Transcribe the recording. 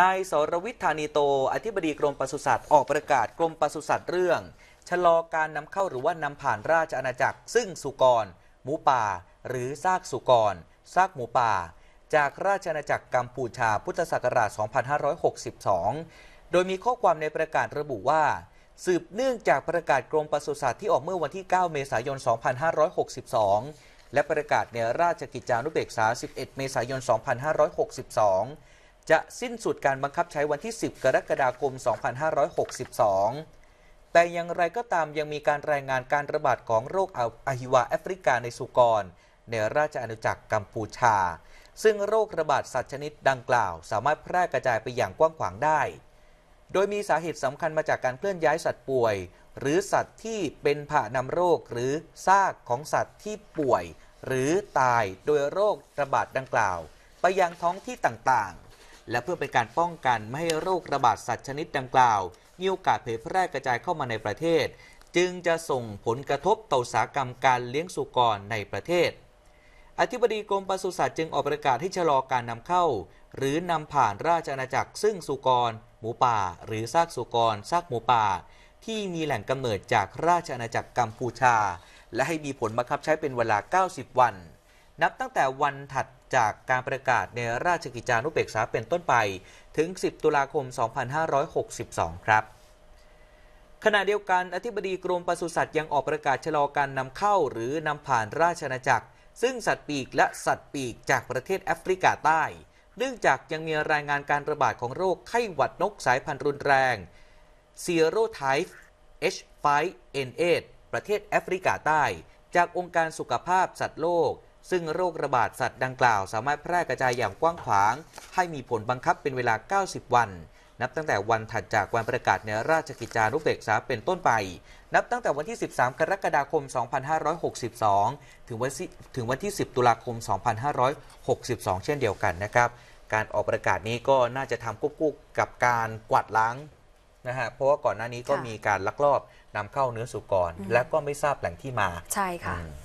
นายสรวิทธานีโตอธิบดีกรมปศุสัตว์ออกประกาศกรมปศุสัตว์เรื่องชะลอการนำเข้าหรือว่านำผ่านราชอาณาจักรซึ่งสุกร หมูป่า หรือซากสุกรซากหมูป่า จากราชอาณาจักรกัมพูชาพุทธศักราช 2562 โดยมีข้อความในประกาศระบุว่า สืบเนื่องจากประกาศกรมปศุสัตว์ที่ออกเมื่อวันที่ 9 เมษายน 2562 และประกาศในราชกิจจานุเบกษา 11 เมษายน 2562จะสิ้นสุดการบังคับใช้วันที่ 10 กรกฎาคม 2562 แต่อย่างไรก็ตามยังมีการรายงานการระบาดของโรคอะหิวาแอฟริกาในสุกร ในราชอาณาจักรกัมพูชา ซึ่งโรคระบาดสัตว์ชนิดดังกล่าว สามารถแพร่กระจายไปอย่างกว้างขวางได้ โดยมีสาเหตุสำคัญมาจากการเคลื่อนย้ายสัตว์ป่วย หรือสัตว์ที่เป็นผ่านำโรคหรือซากของสัตว์ที่ป่วย หรือตายโดยโรคระบาดดังกล่าว ไปยังท้องที่ต่างๆและเพื่อเป็นการป้องกันไม่ให้โรคระบาดสัตว์ชนิดดังกล่าว มีโอกาสเผยแพร่กระจายเข้ามาในประเทศ จึงจะส่งผลกระทบต่ออุตสาหกรรมการเลี้ยงสุกรในประเทศ อธิบดีกรมปศุสัตว์จึงออกประกาศให้ชะลอการนำเข้า หรือนำผ่านราชอาณาจักรซึ่งสุกร หมูป่า หรือซากสุกรซากหมูป่า ที่มีแหล่งกำเนิดจากราชอาณาจักรกัมพูชา และให้มีผลบังคับใช้เป็นเวลา 90 วัน นับตั้งแต่วันถัดจากการประกาศในราชกิจจานุเบกษาเป็นต้นไป ถึง 10 ตุลาคม 2562 ครับ ขณะเดียวกันอธิบดีกรมปศุสัตว์ยังออกประกาศชะลอการนำเข้าหรือนำผ่านราชนาจักร ซึ่งสัตว์ปีกและสัตว์ปีกจากประเทศแอฟริกาใต้ เนื่องจากยังมีรายงานการระบาดของโรคไข้หวัดนกสายพันธุ์รุนแรงเซียโรไทฟ์ H5N8 ประเทศแอฟริกาใต้ จากองค์การสุขภาพสัตว์โลกซึ่งโรคระบาดสัตว์ดังกล่าวสามารถแพร่กระจายอย่างกว้างขวาง ให้มีผลบังคับเป็นเวลา 90 วัน นับตั้งแต่วันถัดจากวันประกาศในราชกิจจานุเบกษาเป็นต้นไป นับตั้งแต่วันที่ 13 กรกฎาคม 2562ถึงวันถึงวันที่ 10 ตุลาคม 2562 เช่นเดียวกันนะครับการออกประกาศนี้ก็น่าจะทำควบคู่กับการกวาดล้างนะฮะเพราะว่าก่อนหน้านี้ก็มีการลักลอบนำเข้าเนื้อสุกรและก็ไม่ทราบแหล่งที่มา ใช่ค่ะ